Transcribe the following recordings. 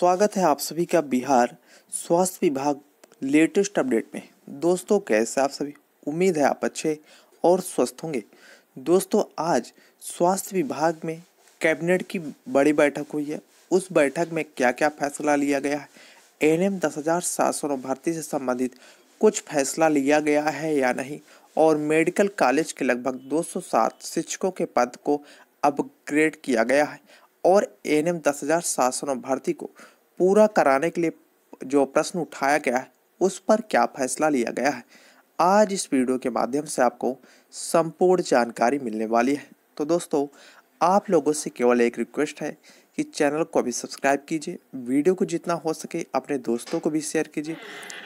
स्वागत है आप सभी का बिहार स्वास्थ्य विभाग लेटेस्ट अपडेट में दोस्तों कैसे आप सभी उम्मीद है आप अच्छे और स्वस्थ होंगे दोस्तों आज स्वास्थ्य विभाग में कैबिनेट की बड़ी बैठक हुई है उस बैठक में क्या क्या फैसला लिया गया है एन एम दस हज़ार सात सौ भर्ती से संबंधित कुछ फैसला लिया गया है या नहीं और मेडिकल कॉलेज के लगभग 207 शिक्षकों के पद को अपग्रेड किया गया है और एन एम दस हजार सात सौ भर्ती को पूरा कराने के लिए जो प्रश्न उठाया गया है उस पर क्या फैसला लिया गया है आज इस वीडियो के माध्यम से आपको संपूर्ण जानकारी मिलने वाली है तो दोस्तों आप लोगों से केवल एक रिक्वेस्ट है कि चैनल को अभी सब्सक्राइब कीजिए वीडियो को जितना हो सके अपने दोस्तों को भी शेयर कीजिए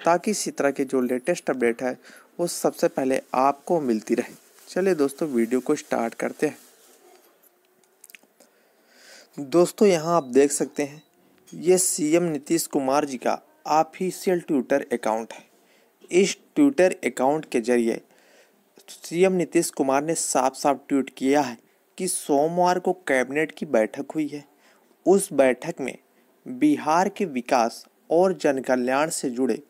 ताकि इसी तरह के जो लेटेस्ट अपडेट है वो सबसे पहले आपको मिलती रहे चलिए दोस्तों वीडियो को स्टार्ट करते हैं दोस्तों यहाँ आप देख सकते हैं ये सीएम नीतीश कुमार जी का ऑफिशियल ट्विटर अकाउंट है इस ट्विटर अकाउंट के जरिए सीएम नीतीश कुमार ने साफ साफ ट्वीट किया है कि सोमवार को कैबिनेट की बैठक हुई है उस बैठक में बिहार के विकास और जनकल्याण से जुड़े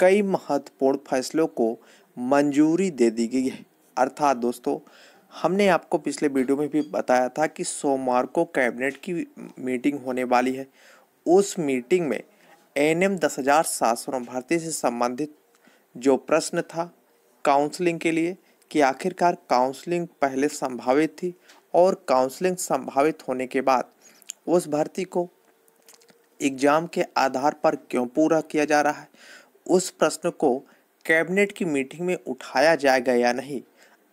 कई महत्वपूर्ण फैसलों को मंजूरी दे दी गई है अर्थात दोस्तों हमने आपको पिछले वीडियो में भी बताया था कि सोमवार को कैबिनेट की मीटिंग होने वाली है उस मीटिंग में एन एम दस हज़ार सात सौ भर्ती से संबंधित जो प्रश्न था काउंसलिंग के लिए कि आखिरकार काउंसलिंग पहले संभावित थी और काउंसलिंग संभावित होने के बाद उस भर्ती को एग्जाम के आधार पर क्यों पूरा किया जा रहा है उस प्रश्न को कैबिनेट की मीटिंग में उठाया जाएगा या नहीं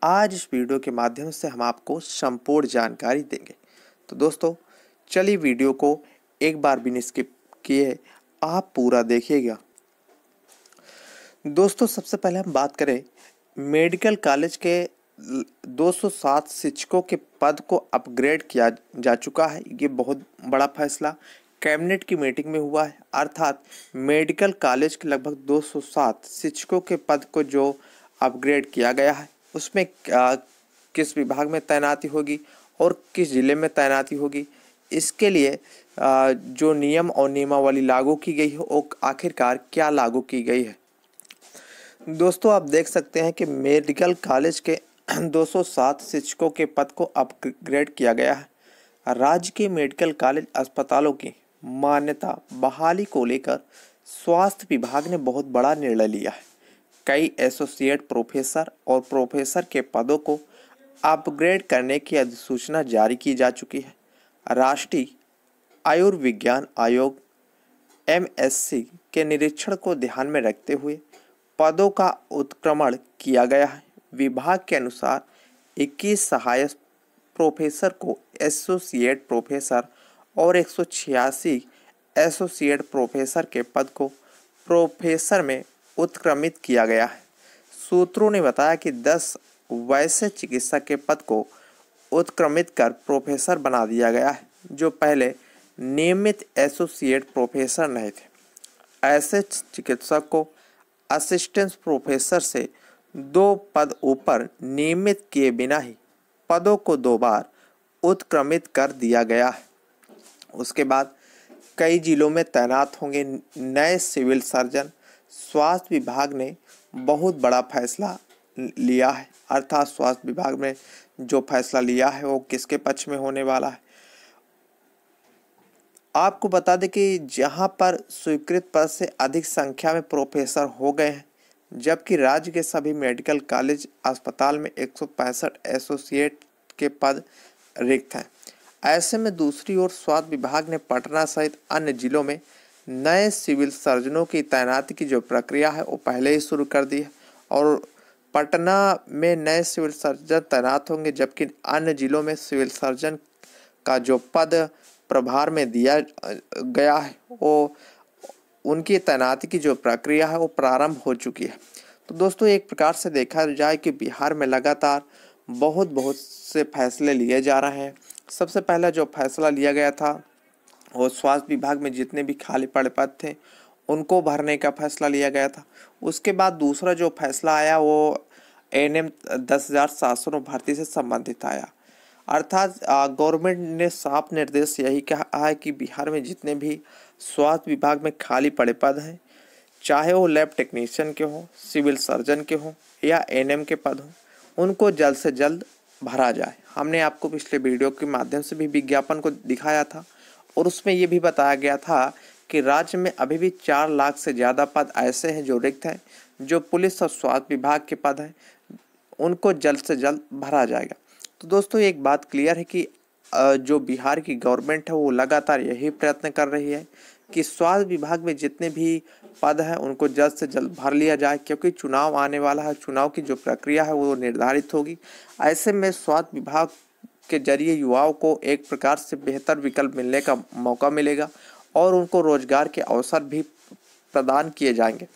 आज इस वीडियो के माध्यम से हम आपको संपूर्ण जानकारी देंगे तो दोस्तों चलिए वीडियो को एक बार भी स्किप किए आप पूरा देखिएगा दोस्तों सबसे पहले हम बात करें मेडिकल कॉलेज के 207 शिक्षकों के पद को अपग्रेड किया जा चुका है ये बहुत बड़ा फैसला कैबिनेट की मीटिंग में हुआ है अर्थात मेडिकल कॉलेज के लगभग 207 शिक्षकों के पद को जो अपग्रेड किया गया है उसमें किस विभाग में तैनाती होगी और किस ज़िले में तैनाती होगी इसके लिए जो नियम और नियमावली लागू की गई है वो आखिरकार क्या लागू की गई है दोस्तों आप देख सकते हैं कि मेडिकल कॉलेज के 207 शिक्षकों के पद को अपग्रेड किया गया है राज्य के मेडिकल कॉलेज अस्पतालों की मान्यता बहाली को लेकर स्वास्थ्य विभाग ने बहुत बड़ा निर्णय लिया है कई एसोसिएट प्रोफेसर और प्रोफेसर के पदों को अपग्रेड करने की अधिसूचना जारी की जा चुकी है राष्ट्रीय आयुर्विज्ञान आयोग एम के निरीक्षण को ध्यान में रखते हुए पदों का उत्क्रमण किया गया है विभाग के अनुसार 21 सहायक प्रोफेसर को एसोसिएट प्रोफेसर और एक एसोसिएट प्रोफेसर के पद को प्रोफेसर में उत्क्रमित किया गया है सूत्रों ने बताया कि 10 वैसे चिकित्सक के पद को उत्क्रमित कर प्रोफेसर बना दिया गया है जो पहले नियमित एसोसिएट प्रोफेसर नहीं थे ऐसे चिकित्सक को असिस्टेंट प्रोफेसर से दो पद ऊपर नियमित किए बिना ही पदों को दो बार उत्क्रमित कर दिया गया है उसके बाद कई जिलों में तैनात होंगे नए सिविल सर्जन स्वास्थ्य विभाग ने बहुत बड़ा फैसला लिया है अर्थात स्वास्थ्य विभाग में जो फैसला लिया है वो किसके पक्ष में होने वाला है आपको बता दें कि जहां पर स्वीकृत पद से अधिक संख्या में प्रोफेसर हो गए हैं जबकि राज्य के सभी मेडिकल कॉलेज अस्पताल में एक एसोसिएट के पद रिक्त हैं ऐसे में दूसरी ओर स्वास्थ्य विभाग ने पटना सहित अन्य जिलों में नए सिविल सर्जनों की तैनाती की जो प्रक्रिया है वो पहले ही शुरू कर दी है और पटना में नए सिविल सर्जन तैनात होंगे जबकि अन्य जिलों में सिविल सर्जन का जो पद प्रभार में दिया गया है वो उनकी तैनाती की जो प्रक्रिया है वो प्रारंभ हो चुकी है तो दोस्तों एक प्रकार से देखा जाए कि बिहार में लगातार बहुत बहुत से फैसले लिए जा रहे हैं सबसे पहला जो फैसला लिया गया था और स्वास्थ्य विभाग में जितने भी खाली पड़े पद थे उनको भरने का फैसला लिया गया था उसके बाद दूसरा जो फैसला आया वो एन एम दस हज़ार सात सौ भर्ती से संबंधित आया अर्थात गवर्नमेंट ने साफ निर्देश यही कहा है कि बिहार में जितने भी स्वास्थ्य विभाग में खाली पड़े पद हैं चाहे वो लैब टेक्नीशियन के हों सिविल सर्जन के हों या एनएम के पद हों उनको जल्द से जल्द भरा जाए हमने आपको पिछले वीडियो के माध्यम से भी विज्ञापन को दिखाया था और उसमें ये भी बताया गया था कि राज्य में अभी भी चार लाख से ज़्यादा पद ऐसे हैं जो रिक्त हैं जो पुलिस और स्वास्थ्य विभाग के पद हैं उनको जल्द से जल्द भरा जाएगा तो दोस्तों एक बात क्लियर है कि जो बिहार की गवर्नमेंट है वो लगातार यही प्रयत्न कर रही है कि स्वास्थ्य विभाग में जितने भी पद हैं उनको जल्द से जल्द भर लिया जाए क्योंकि चुनाव आने वाला है चुनाव की जो प्रक्रिया है वो निर्धारित होगी ऐसे में स्वास्थ्य विभाग के जरिए युवाओं को एक प्रकार से बेहतर विकल्प मिलने का मौका मिलेगा और उनको रोजगार के अवसर भी प्रदान किए जाएंगे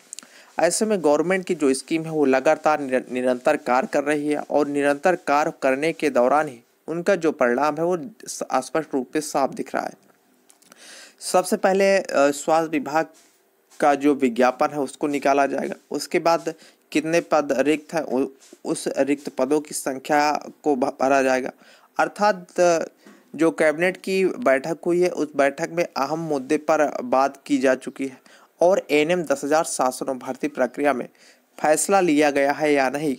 ऐसे में गवर्नमेंट की जो स्कीम है वो लगातार निरंतर कार्य कर रही है और निरंतर कार्य करने के दौरान ही उनका जो परिणाम है वो स्पष्ट रूप से साफ दिख रहा है सबसे पहले स्वास्थ्य विभाग का जो विज्ञापन है उसको निकाला जाएगा उसके बाद कितने पद रिक्त है उस रिक्त पदों की संख्या को भरा जाएगा अर्थात जो कैबिनेट की बैठक हुई है उस बैठक में अहम मुद्दे पर बात की जा चुकी है और एन एम दस हज़ार सात सौ भर्ती प्रक्रिया में फैसला लिया गया है या नहीं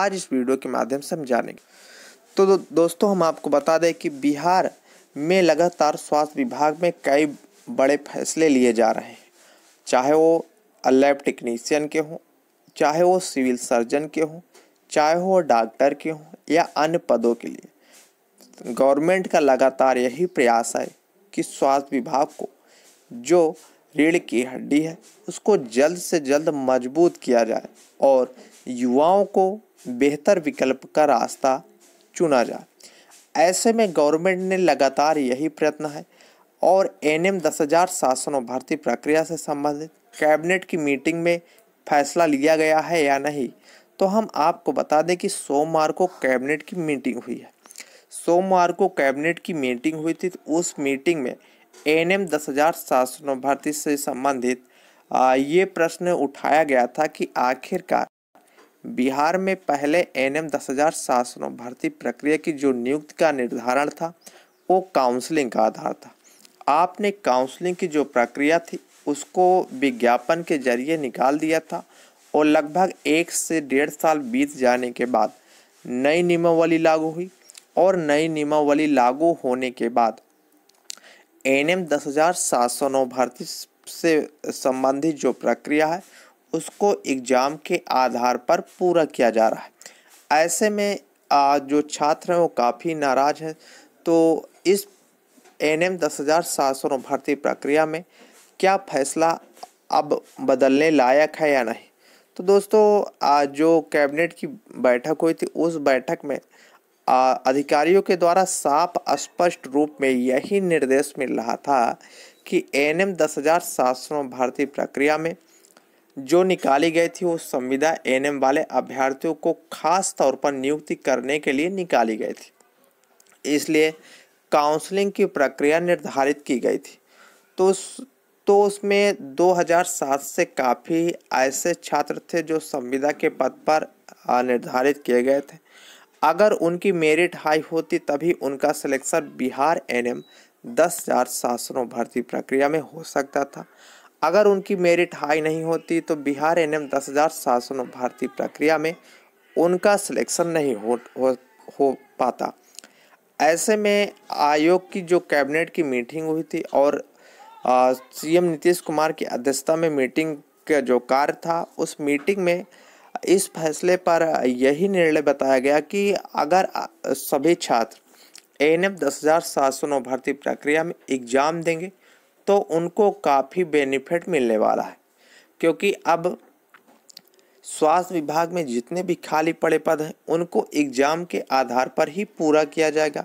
आज इस वीडियो के माध्यम से हम जानेंगे तो दो, दोस्तों हम आपको बता दें कि बिहार में लगातार स्वास्थ्य विभाग में कई बड़े फैसले लिए जा रहे हैं चाहे वो लैब टेक्नीसियन के हों चाहे वो सिविल सर्जन के हों चाहे वो डॉक्टर के हों या अन्य पदों के लिए गवर्नमेंट का लगातार यही प्रयास है कि स्वास्थ्य विभाग को जो रीढ़ की हड्डी है उसको जल्द से जल्द मजबूत किया जाए और युवाओं को बेहतर विकल्प का रास्ता चुना जाए ऐसे में गवर्नमेंट ने लगातार यही प्रयत्न है और एन एम दस हज़ार शासन और भर्ती प्रक्रिया से संबंधित कैबिनेट की मीटिंग में फैसला लिया गया है या नहीं तो हम आपको बता दें कि सोमवार को कैबिनेट की मीटिंग हुई है सोमवार को कैबिनेट की मीटिंग हुई थी तो उस मीटिंग में एन एम दस हजार सात सौ भर्ती से संबंधित ये प्रश्न उठाया गया था कि आखिरकार बिहार में पहले एन एम दस हजार सात सौ भर्ती प्रक्रिया की जो नियुक्ति का निर्धारण था वो काउंसलिंग का आधार था आपने काउंसलिंग की जो प्रक्रिया थी उसको विज्ञापन के जरिए निकाल दिया था और लगभग एक से डेढ़ साल बीत जाने के बाद नई नियमावली लागू हुई और नई नियमावली लागू होने के बाद एन एम दस हजार सात सौ नौ भर्ती से संबंधित जो प्रक्रिया है उसको एग्जाम के आधार पर पूरा किया जा रहा है ऐसे में जो छात्र हैं वो काफ़ी नाराज हैं तो इस एन एम दस हजार सात सौ नौ भर्ती प्रक्रिया में क्या फैसला अब बदलने लायक है या नहीं तो दोस्तों आज जो कैबिनेट की बैठक हुई थी उस बैठक में अधिकारियों के द्वारा साफ स्पष्ट रूप में यही निर्देश मिल रहा था कि एन एम दस हजार सात सौ भर्ती प्रक्रिया में जो निकाली गई थी वो संविदा एम वाले अभ्यर्थियों को खास तौर पर नियुक्ति करने के लिए निकाली गई थी इसलिए काउंसलिंग की प्रक्रिया निर्धारित की गई थी तो उस तो उसमें 2007 से काफ़ी ऐसे छात्र थे जो संविदा के पद पर निर्धारित किए गए थे अगर उनकी मेरिट हाई होती तभी उनका सिलेक्शन बिहार एनएम दस हजार सात सौ भर्ती प्रक्रिया में हो सकता था अगर उनकी मेरिट हाई नहीं होती तो बिहार एनएम दस हजार सात सौ भर्ती प्रक्रिया में उनका सिलेक्शन नहीं हो, हो हो पाता ऐसे में आयोग की जो कैबिनेट की मीटिंग हुई थी और सीएम नीतीश कुमार की अध्यक्षता में मीटिंग का जो कार्य था उस मीटिंग में इस फैसले पर यही निर्णय बताया गया कि अगर सभी छात्र एन एम दस हज़ार सात सौ नौ भर्ती प्रक्रिया में एग्ज़ाम देंगे तो उनको काफ़ी बेनिफिट मिलने वाला है क्योंकि अब स्वास्थ्य विभाग में जितने भी खाली पड़े पद हैं उनको एग्ज़ाम के आधार पर ही पूरा किया जाएगा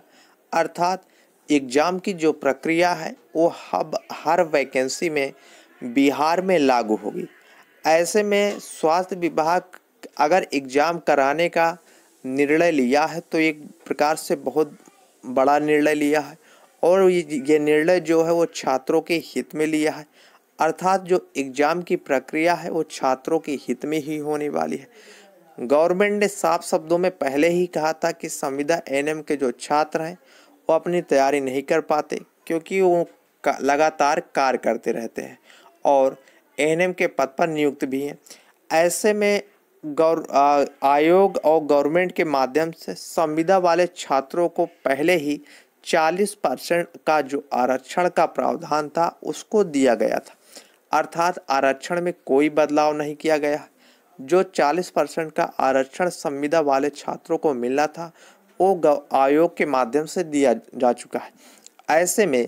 अर्थात एग्ज़ाम की जो प्रक्रिया है वो हब हर वैकेंसी में बिहार में लागू होगी ऐसे में स्वास्थ्य विभाग अगर एग्ज़ाम कराने का निर्णय लिया है तो एक प्रकार से बहुत बड़ा निर्णय लिया है और ये ये निर्णय जो है वो छात्रों के हित में लिया है अर्थात जो एग्ज़ाम की प्रक्रिया है वो छात्रों के हित में ही होने वाली है गवर्नमेंट ने साफ शब्दों में पहले ही कहा था कि संविदा एनएम के जो छात्र हैं वो अपनी तैयारी नहीं कर पाते क्योंकि वो का, लगातार कार्य करते रहते हैं और एनएम के पद पर नियुक्त भी हैं ऐसे में गौर आयोग और गवर्नमेंट के माध्यम से संविदा वाले छात्रों को पहले ही 40 परसेंट का जो आरक्षण का प्रावधान था उसको दिया गया था अर्थात आरक्षण में कोई बदलाव नहीं किया गया जो 40 परसेंट का आरक्षण संविदा वाले छात्रों को मिला था वो आयोग के माध्यम से दिया जा चुका है ऐसे में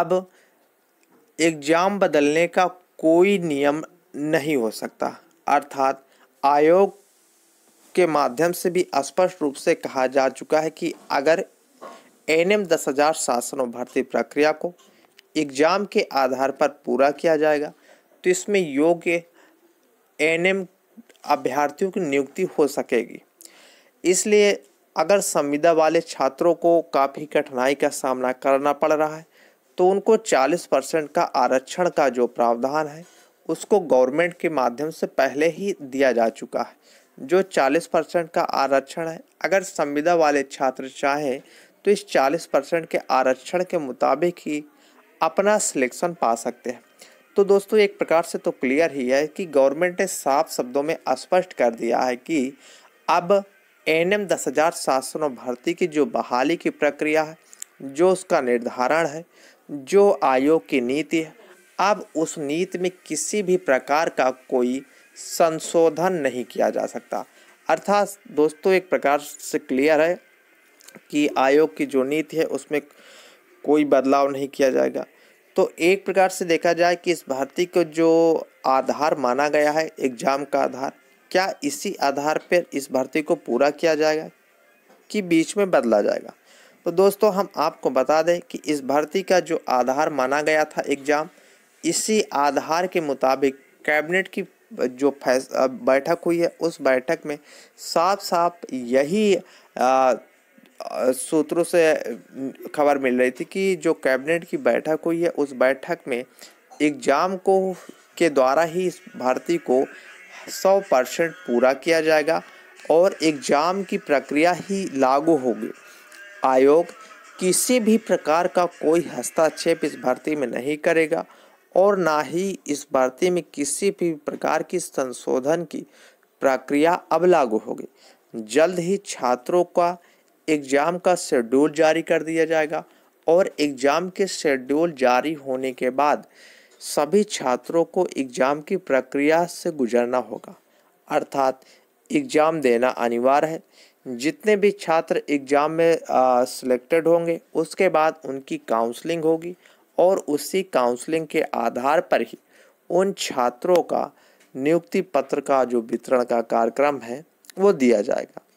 अब एग्ज़ाम बदलने का कोई नियम नहीं हो सकता अर्थात आयोग के माध्यम से भी स्पष्ट रूप से कहा जा चुका है कि अगर एन एम दस हजार शासन और भर्ती प्रक्रिया को एग्जाम के आधार पर पूरा किया जाएगा तो इसमें योग्य एन एम अभ्यर्थियों की नियुक्ति हो सकेगी इसलिए अगर संविदा वाले छात्रों को काफ़ी कठिनाई का सामना करना पड़ रहा है तो उनको 40 परसेंट का आरक्षण का जो प्रावधान है उसको गवर्नमेंट के माध्यम से पहले ही दिया जा चुका है जो 40 परसेंट का आरक्षण है अगर संविदा वाले छात्र चाहें तो इस 40 परसेंट के आरक्षण के मुताबिक ही अपना सिलेक्शन पा सकते हैं तो दोस्तों एक प्रकार से तो क्लियर ही है कि गवर्नमेंट ने साफ शब्दों में स्पष्ट कर दिया है कि अब एन एम दस हज़ार सात सौ भर्ती की जो बहाली की प्रक्रिया है जो उसका निर्धारण है जो आयोग की नीति है अब उस नीति में किसी भी प्रकार का कोई संशोधन नहीं किया जा सकता अर्थात दोस्तों एक प्रकार से क्लियर है कि आयोग की जो नीति है उसमें कोई बदलाव नहीं किया जाएगा तो एक प्रकार से देखा जाए कि इस भर्ती को जो आधार माना गया है एग्जाम का आधार क्या इसी आधार पर इस भर्ती को पूरा किया जाएगा कि बीच में बदला जाएगा तो दोस्तों हम आपको बता दें कि इस भर्ती का जो आधार माना गया था एग्जाम इसी आधार के मुताबिक कैबिनेट की जो फैस बैठक हुई है उस बैठक में साफ साफ यही सूत्रों से खबर मिल रही थी कि जो कैबिनेट की बैठक हुई है उस बैठक में एग्ज़ाम को के द्वारा ही इस भर्ती को सौ परसेंट पूरा किया जाएगा और एग्ज़ाम की प्रक्रिया ही लागू होगी आयोग किसी भी प्रकार का कोई हस्तक्षेप इस भर्ती में नहीं करेगा और ना ही इस भर्ती में किसी भी प्रकार की संशोधन की प्रक्रिया अब लागू होगी जल्द ही छात्रों का एग्जाम का शेड्यूल जारी कर दिया जाएगा और एग्जाम के शेड्यूल जारी होने के बाद सभी छात्रों को एग्जाम की प्रक्रिया से गुजरना होगा अर्थात एग्जाम देना अनिवार्य है जितने भी छात्र एग्जाम में सिलेक्टेड होंगे उसके बाद उनकी काउंसलिंग होगी और उसी काउंसलिंग के आधार पर ही उन छात्रों का नियुक्ति पत्र का जो वितरण का कार्यक्रम है वो दिया जाएगा